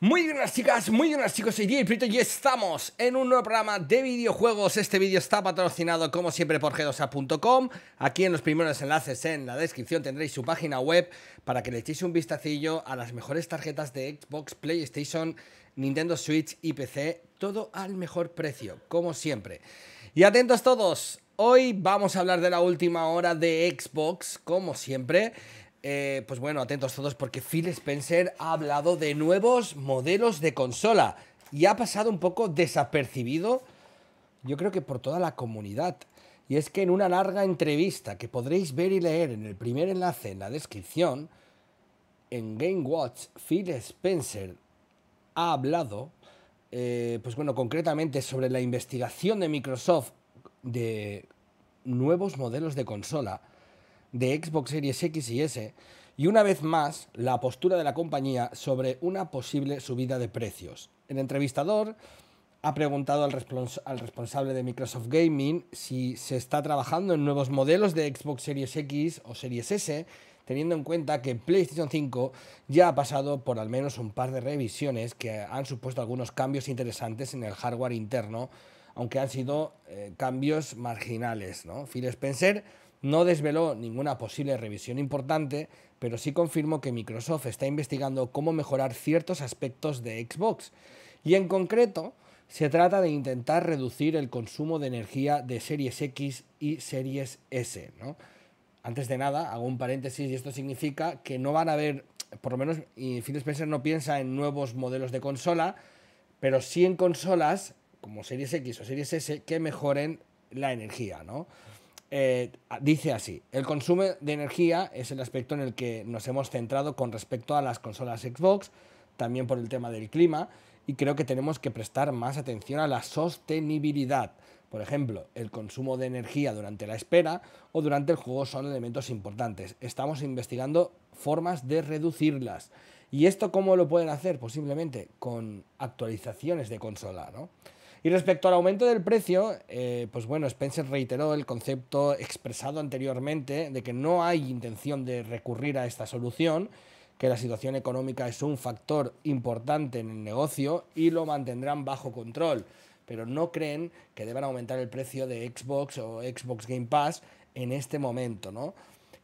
Muy buenas chicas, muy buenas chicos, soy Diego y estamos en un nuevo programa de videojuegos Este vídeo está patrocinado como siempre por g Aquí en los primeros enlaces en la descripción tendréis su página web Para que le echéis un vistacillo a las mejores tarjetas de Xbox, Playstation, Nintendo Switch y PC Todo al mejor precio, como siempre Y atentos todos, hoy vamos a hablar de la última hora de Xbox, como siempre eh, pues bueno, atentos todos porque Phil Spencer ha hablado de nuevos modelos de consola y ha pasado un poco desapercibido, yo creo que por toda la comunidad. Y es que en una larga entrevista que podréis ver y leer en el primer enlace en la descripción, en Game Watch Phil Spencer ha hablado, eh, pues bueno, concretamente sobre la investigación de Microsoft de nuevos modelos de consola de Xbox Series X y S y una vez más la postura de la compañía sobre una posible subida de precios. El entrevistador ha preguntado al, responsable de Microsoft Gaming si se está trabajando en nuevos modelos de Xbox Series X o Series S, teniendo en cuenta que PlayStation 5 ya ha pasado por al menos un par de revisiones que han supuesto algunos cambios interesantes en el hardware interno, aunque han sido eh, cambios marginales. ¿no? Phil Spencer no desveló ninguna posible revisión importante, pero sí confirmó que Microsoft está investigando cómo mejorar ciertos aspectos de Xbox. Y en concreto, se trata de intentar reducir el consumo de energía de Series X y Series S. ¿no? Antes de nada, hago un paréntesis y esto significa que no van a haber, por lo menos y Phil Spencer no piensa en nuevos modelos de consola, pero sí en consolas como Series X o Series S que mejoren la energía, ¿no? Eh, dice así, el consumo de energía es el aspecto en el que nos hemos centrado con respecto a las consolas Xbox, también por el tema del clima, y creo que tenemos que prestar más atención a la sostenibilidad. Por ejemplo, el consumo de energía durante la espera o durante el juego son elementos importantes. Estamos investigando formas de reducirlas. ¿Y esto cómo lo pueden hacer? Posiblemente pues con actualizaciones de consola, ¿no? Y respecto al aumento del precio, eh, pues bueno, Spencer reiteró el concepto expresado anteriormente de que no hay intención de recurrir a esta solución, que la situación económica es un factor importante en el negocio y lo mantendrán bajo control, pero no creen que deban aumentar el precio de Xbox o Xbox Game Pass en este momento, ¿no?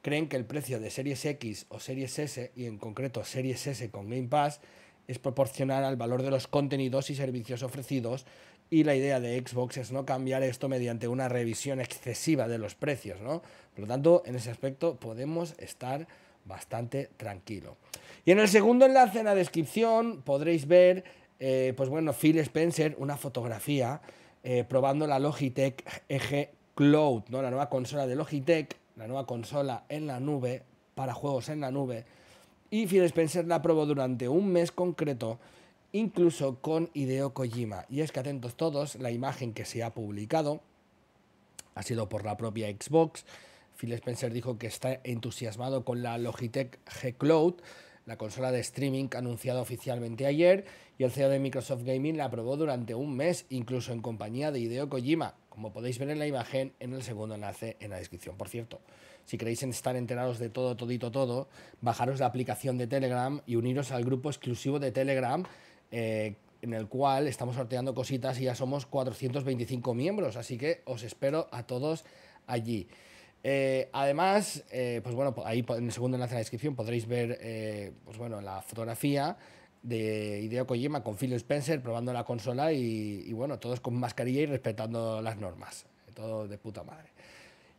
Creen que el precio de Series X o Series S, y en concreto Series S con Game Pass, es proporcional al valor de los contenidos y servicios ofrecidos y la idea de Xbox es no cambiar esto mediante una revisión excesiva de los precios, ¿no? Por lo tanto, en ese aspecto podemos estar bastante tranquilo. Y en el segundo enlace en la descripción podréis ver, eh, pues bueno, Phil Spencer, una fotografía eh, probando la Logitech Eje Cloud, ¿no? La nueva consola de Logitech, la nueva consola en la nube, para juegos en la nube. Y Phil Spencer la probó durante un mes concreto incluso con Hideo Kojima. Y es que atentos todos, la imagen que se ha publicado ha sido por la propia Xbox. Phil Spencer dijo que está entusiasmado con la Logitech G Cloud, la consola de streaming anunciada oficialmente ayer, y el CEO de Microsoft Gaming la aprobó durante un mes, incluso en compañía de Hideo Kojima, como podéis ver en la imagen en el segundo enlace en la descripción. Por cierto, si queréis estar enterados de todo, todito, todo, bajaros la aplicación de Telegram y uniros al grupo exclusivo de Telegram eh, en el cual estamos sorteando cositas y ya somos 425 miembros, así que os espero a todos allí. Eh, además, eh, pues bueno, ahí en el segundo enlace de la descripción podréis ver pues bueno, la fotografía de Hideo Kojima con Phil Spencer probando la consola y, y bueno, todos con mascarilla y respetando las normas. Todo de puta madre.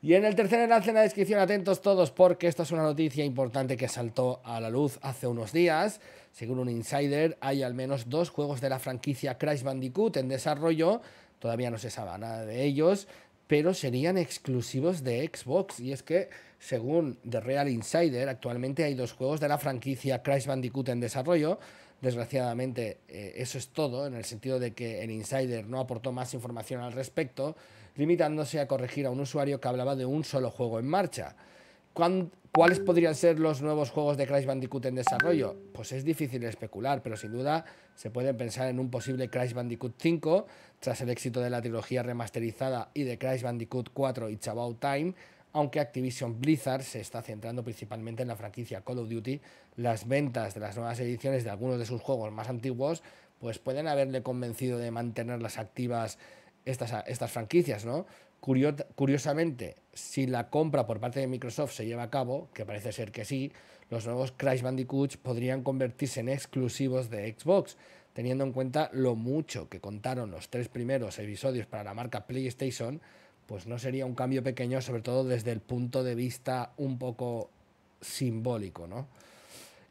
Y en el tercer enlace en la descripción, atentos todos, porque esto es una noticia importante que saltó a la luz hace unos días. Según un insider, hay al menos dos juegos de la franquicia Crash Bandicoot en desarrollo. Todavía no se sabe nada de ellos, pero serían exclusivos de Xbox. Y es que, según The Real Insider, actualmente hay dos juegos de la franquicia Crash Bandicoot en desarrollo. Desgraciadamente, eh, eso es todo, en el sentido de que el insider no aportó más información al respecto limitándose a corregir a un usuario que hablaba de un solo juego en marcha. ¿Cuáles podrían ser los nuevos juegos de Crash Bandicoot en desarrollo? Pues es difícil especular, pero sin duda se puede pensar en un posible Crash Bandicoot 5, tras el éxito de la trilogía remasterizada y de Crash Bandicoot 4 y About Time, aunque Activision Blizzard se está centrando principalmente en la franquicia Call of Duty, las ventas de las nuevas ediciones de algunos de sus juegos más antiguos pues pueden haberle convencido de mantenerlas activas estas, estas franquicias, ¿no? Curiosamente, si la compra por parte de Microsoft se lleva a cabo, que parece ser que sí, los nuevos Crash Bandicoot podrían convertirse en exclusivos de Xbox, teniendo en cuenta lo mucho que contaron los tres primeros episodios para la marca PlayStation, pues no sería un cambio pequeño, sobre todo desde el punto de vista un poco simbólico, ¿no?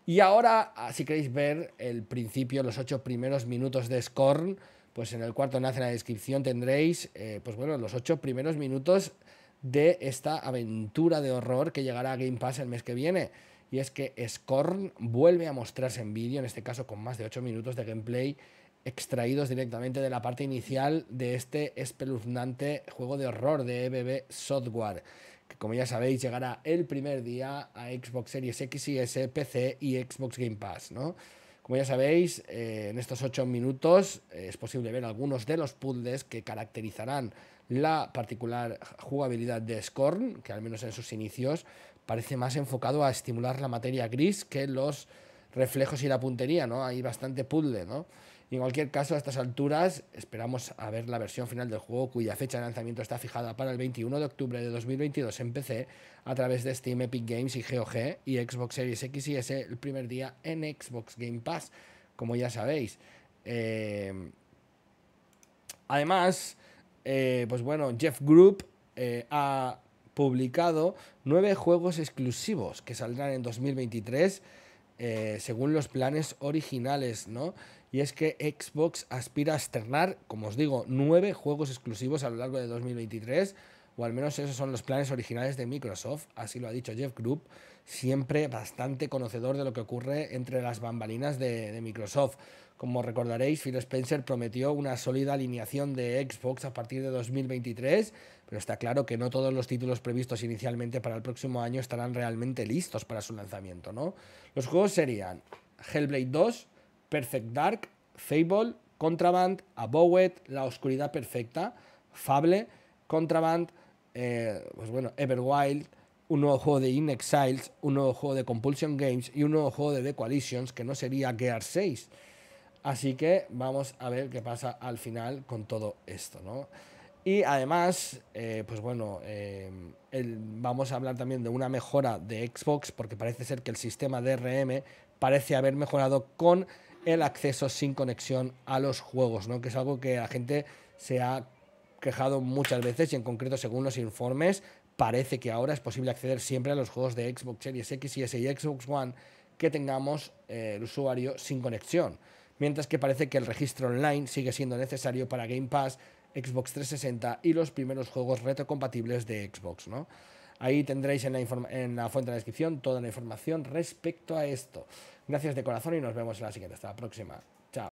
Y ahora, ah, si queréis ver el principio, los ocho primeros minutos de Scorn, pues en el cuarto enlace en la descripción tendréis, eh, pues bueno, los ocho primeros minutos de esta aventura de horror que llegará a Game Pass el mes que viene. Y es que Scorn vuelve a mostrarse en vídeo, en este caso con más de 8 minutos de gameplay extraídos directamente de la parte inicial de este espeluznante juego de horror de EBB Software, que como ya sabéis llegará el primer día a Xbox Series X y S, PC y Xbox Game Pass, ¿no? Como ya sabéis, eh, en estos ocho minutos eh, es posible ver algunos de los puzzles que caracterizarán la particular jugabilidad de Scorn, que al menos en sus inicios parece más enfocado a estimular la materia gris que los reflejos y la puntería, ¿no? Hay bastante puzzle, ¿no? en cualquier caso, a estas alturas esperamos a ver la versión final del juego cuya fecha de lanzamiento está fijada para el 21 de octubre de 2022 en PC a través de Steam, Epic Games y GOG y Xbox Series X y S el primer día en Xbox Game Pass, como ya sabéis. Eh, además, eh, pues bueno, Jeff Group eh, ha publicado nueve juegos exclusivos que saldrán en 2023 según los planes originales, ¿no? y es que Xbox aspira a externar, como os digo, nueve juegos exclusivos a lo largo de 2023, o al menos esos son los planes originales de Microsoft, así lo ha dicho Jeff Group, siempre bastante conocedor de lo que ocurre entre las bambalinas de, Microsoft. Como recordaréis, Phil Spencer prometió una sólida alineación de Xbox a partir de 2023, pero está claro que no todos los títulos previstos inicialmente para el próximo año estarán realmente listos para su lanzamiento, ¿no? Los juegos serían Hellblade 2, Perfect Dark, Fable, Contraband, Abowed, La Oscuridad Perfecta, Fable, Contraband, eh, pues bueno, Everwild, un nuevo juego de In Exiles, un nuevo juego de Compulsion Games y un nuevo juego de The Coalitions que no sería Gear 6. Así que vamos a ver qué pasa al final con todo esto, ¿no? Y además, eh, pues bueno, eh, vamos a hablar también de una mejora de Xbox, porque parece ser que el sistema DRM parece haber mejorado con el acceso sin conexión a los juegos, ¿no? que es algo que la gente se ha quejado muchas veces y en concreto según los informes parece que ahora es posible acceder siempre a los juegos de Xbox Series X y S y Xbox One que tengamos eh, el usuario sin conexión, mientras que parece que el registro online sigue siendo necesario para Game Pass, Xbox 360 y los primeros juegos retrocompatibles de Xbox, ¿no? Ahí tendréis en la, fuente de la descripción toda la información respecto a esto. Gracias de corazón y nos vemos en la siguiente. Hasta la próxima.